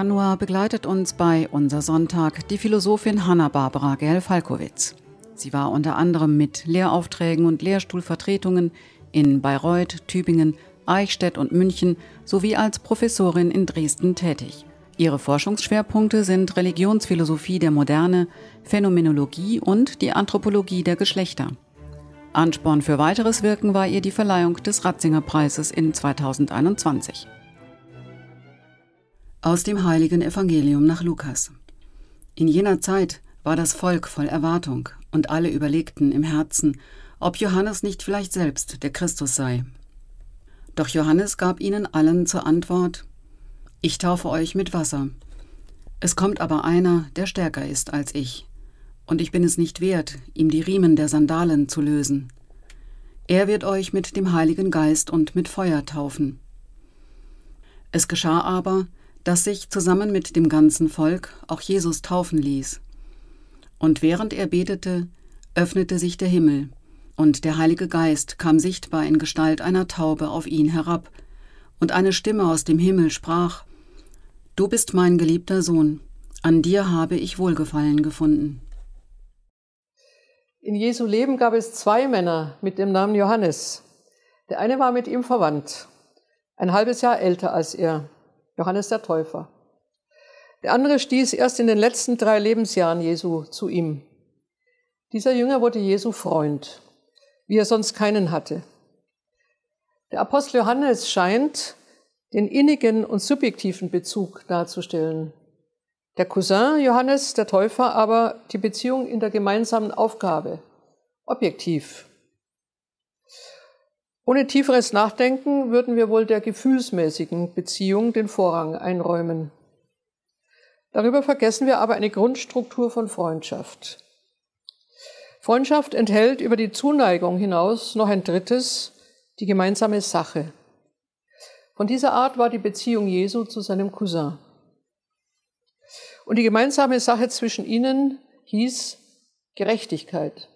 Januar begleitet uns bei Unser Sonntag die Philosophin Hanna-Barbara Gell-Falkowitz. Sie war unter anderem mit Lehraufträgen und Lehrstuhlvertretungen in Bayreuth, Tübingen, Eichstätt und München sowie als Professorin in Dresden tätig. Ihre Forschungsschwerpunkte sind Religionsphilosophie der Moderne, Phänomenologie und die Anthropologie der Geschlechter. Ansporn für weiteres Wirken war ihr die Verleihung des Ratzinger Preises in 2021. Aus dem heiligen Evangelium nach Lukas. In jener Zeit war das Volk voll Erwartung, und alle überlegten im Herzen, ob Johannes nicht vielleicht selbst der Christus sei. Doch Johannes gab ihnen allen zur Antwort Ich taufe euch mit Wasser. Es kommt aber einer, der stärker ist als ich, und ich bin es nicht wert, ihm die Riemen der Sandalen zu lösen. Er wird euch mit dem Heiligen Geist und mit Feuer taufen. Es geschah aber, dass sich zusammen mit dem ganzen Volk auch Jesus taufen ließ. Und während er betete, öffnete sich der Himmel, und der Heilige Geist kam sichtbar in Gestalt einer Taube auf ihn herab, und eine Stimme aus dem Himmel sprach Du bist mein geliebter Sohn, an dir habe ich Wohlgefallen gefunden. In Jesu Leben gab es zwei Männer mit dem Namen Johannes. Der eine war mit ihm verwandt, ein halbes Jahr älter als er. Johannes der Täufer. Der andere stieß erst in den letzten drei Lebensjahren Jesu zu ihm. Dieser Jünger wurde Jesu Freund, wie er sonst keinen hatte. Der Apostel Johannes scheint den innigen und subjektiven Bezug darzustellen. Der Cousin Johannes der Täufer aber die Beziehung in der gemeinsamen Aufgabe, objektiv ohne tieferes Nachdenken würden wir wohl der gefühlsmäßigen Beziehung den Vorrang einräumen. Darüber vergessen wir aber eine Grundstruktur von Freundschaft. Freundschaft enthält über die Zuneigung hinaus noch ein drittes, die gemeinsame Sache. Von dieser Art war die Beziehung Jesu zu seinem Cousin. Und die gemeinsame Sache zwischen ihnen hieß Gerechtigkeit.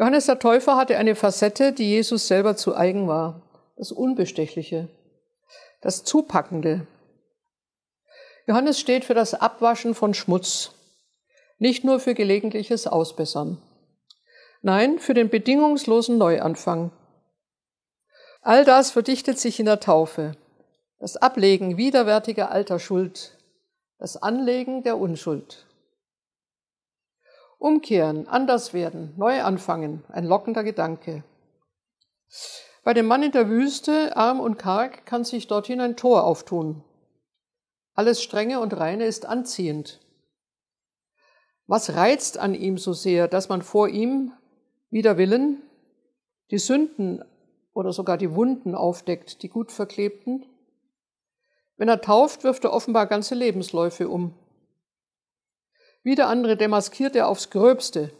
Johannes der Täufer hatte eine Facette, die Jesus selber zu eigen war. Das Unbestechliche, das Zupackende. Johannes steht für das Abwaschen von Schmutz, nicht nur für gelegentliches Ausbessern. Nein, für den bedingungslosen Neuanfang. All das verdichtet sich in der Taufe. Das Ablegen widerwärtiger alter Schuld, das Anlegen der Unschuld. Umkehren, anders werden, neu anfangen, ein lockender Gedanke. Bei dem Mann in der Wüste, arm und karg, kann sich dorthin ein Tor auftun. Alles Strenge und Reine ist anziehend. Was reizt an ihm so sehr, dass man vor ihm, wider Willen, die Sünden oder sogar die Wunden aufdeckt, die gut verklebten? Wenn er tauft, wirft er offenbar ganze Lebensläufe um. Wieder andere demaskiert er aufs Gröbste,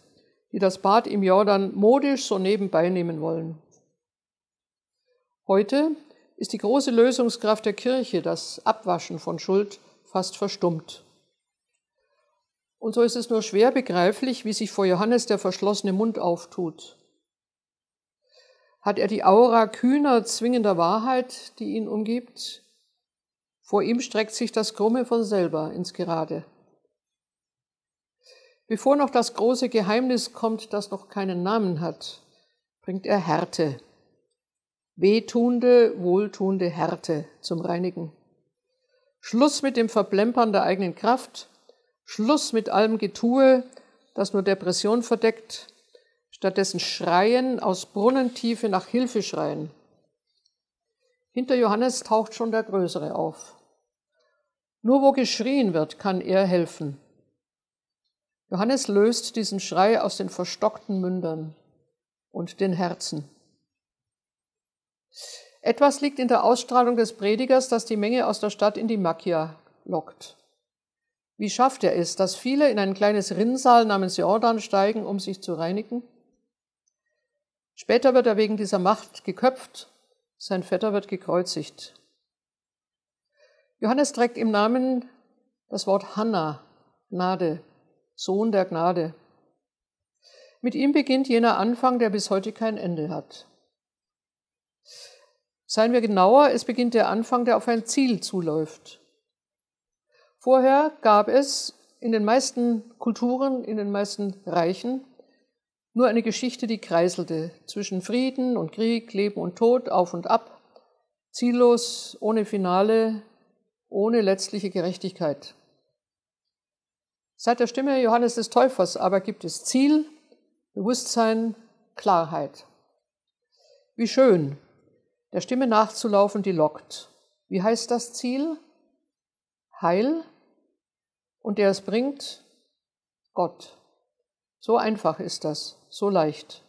die das Bad im Jordan modisch so nebenbei nehmen wollen. Heute ist die große Lösungskraft der Kirche, das Abwaschen von Schuld, fast verstummt. Und so ist es nur schwer begreiflich, wie sich vor Johannes der verschlossene Mund auftut. Hat er die Aura kühner, zwingender Wahrheit, die ihn umgibt? Vor ihm streckt sich das Krumme von selber ins Gerade. Bevor noch das große Geheimnis kommt, das noch keinen Namen hat, bringt er Härte, wehtuende, wohltuende Härte zum Reinigen. Schluss mit dem Verplempern der eigenen Kraft, Schluss mit allem Getue, das nur Depression verdeckt, stattdessen Schreien aus Brunnentiefe nach Hilfe schreien. Hinter Johannes taucht schon der Größere auf. Nur wo geschrien wird, kann er helfen. Johannes löst diesen Schrei aus den verstockten Mündern und den Herzen. Etwas liegt in der Ausstrahlung des Predigers, das die Menge aus der Stadt in die Macchia lockt. Wie schafft er es, dass viele in ein kleines Rinnsal namens Jordan steigen, um sich zu reinigen? Später wird er wegen dieser Macht geköpft, sein Vetter wird gekreuzigt. Johannes trägt im Namen das Wort Hanna, Gnade, Sohn der Gnade. Mit ihm beginnt jener Anfang, der bis heute kein Ende hat. Seien wir genauer, es beginnt der Anfang, der auf ein Ziel zuläuft. Vorher gab es in den meisten Kulturen, in den meisten Reichen nur eine Geschichte, die kreiselte zwischen Frieden und Krieg, Leben und Tod, auf und ab, ziellos, ohne Finale, ohne letztliche Gerechtigkeit. Seit der Stimme Johannes des Täufers aber gibt es Ziel, Bewusstsein, Klarheit. Wie schön, der Stimme nachzulaufen, die lockt. Wie heißt das Ziel? Heil. Und der es bringt? Gott. So einfach ist das, so leicht.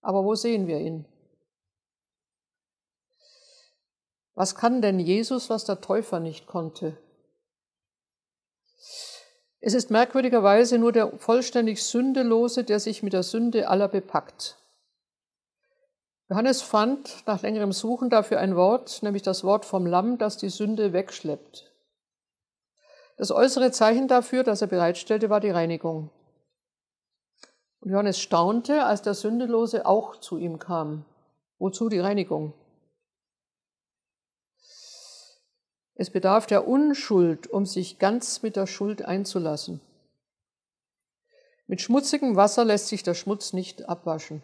Aber wo sehen wir ihn? Was kann denn Jesus, was der Täufer nicht konnte? Es ist merkwürdigerweise nur der vollständig Sündelose, der sich mit der Sünde aller bepackt. Johannes fand nach längerem Suchen dafür ein Wort, nämlich das Wort vom Lamm, das die Sünde wegschleppt. Das äußere Zeichen dafür, das er bereitstellte, war die Reinigung. Und Johannes staunte, als der Sündelose auch zu ihm kam. Wozu die Reinigung? Es bedarf der Unschuld, um sich ganz mit der Schuld einzulassen. Mit schmutzigem Wasser lässt sich der Schmutz nicht abwaschen.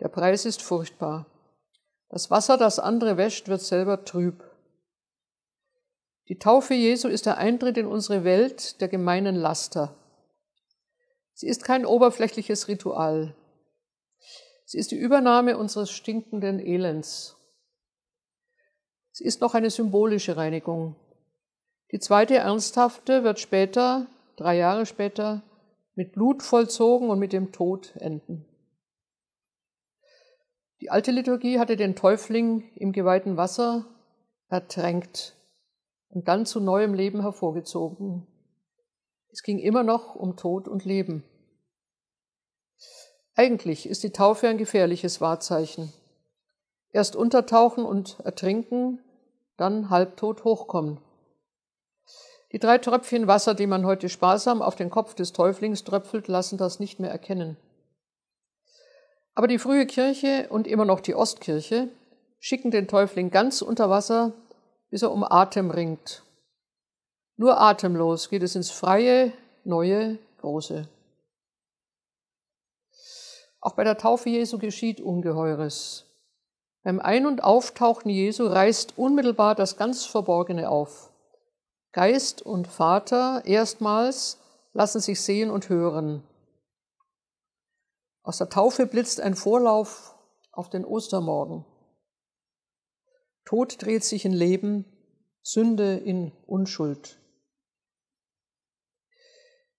Der Preis ist furchtbar. Das Wasser, das andere wäscht, wird selber trüb. Die Taufe Jesu ist der Eintritt in unsere Welt der gemeinen Laster. Sie ist kein oberflächliches Ritual. Sie ist die Übernahme unseres stinkenden Elends. Sie ist noch eine symbolische Reinigung. Die zweite ernsthafte wird später, drei Jahre später, mit Blut vollzogen und mit dem Tod enden. Die alte Liturgie hatte den Täufling im geweihten Wasser ertränkt und dann zu neuem Leben hervorgezogen. Es ging immer noch um Tod und Leben. Eigentlich ist die Taufe ein gefährliches Wahrzeichen. Erst untertauchen und ertrinken, dann halbtot hochkommen. Die drei Tröpfchen Wasser, die man heute sparsam auf den Kopf des Täuflings tröpfelt, lassen das nicht mehr erkennen. Aber die frühe Kirche und immer noch die Ostkirche schicken den Täufling ganz unter Wasser, bis er um Atem ringt. Nur atemlos geht es ins freie, neue, große. Auch bei der Taufe Jesu geschieht Ungeheures. Beim Ein- und Auftauchen Jesu reißt unmittelbar das ganz Verborgene auf. Geist und Vater erstmals lassen sich sehen und hören. Aus der Taufe blitzt ein Vorlauf auf den Ostermorgen. Tod dreht sich in Leben, Sünde in Unschuld.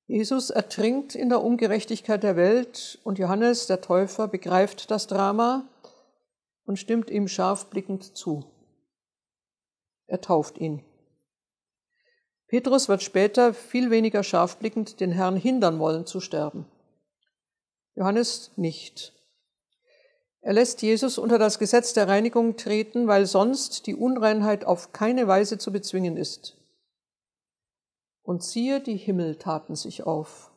Jesus ertrinkt in der Ungerechtigkeit der Welt und Johannes der Täufer begreift das Drama und stimmt ihm scharf blickend zu. Er tauft ihn. Petrus wird später viel weniger scharfblickend den Herrn hindern wollen zu sterben. Johannes nicht. Er lässt Jesus unter das Gesetz der Reinigung treten, weil sonst die Unreinheit auf keine Weise zu bezwingen ist. Und siehe, die Himmel taten sich auf.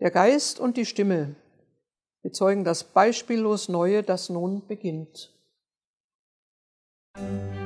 Der Geist und die Stimme, wir zeugen das beispiellos Neue, das nun beginnt. Musik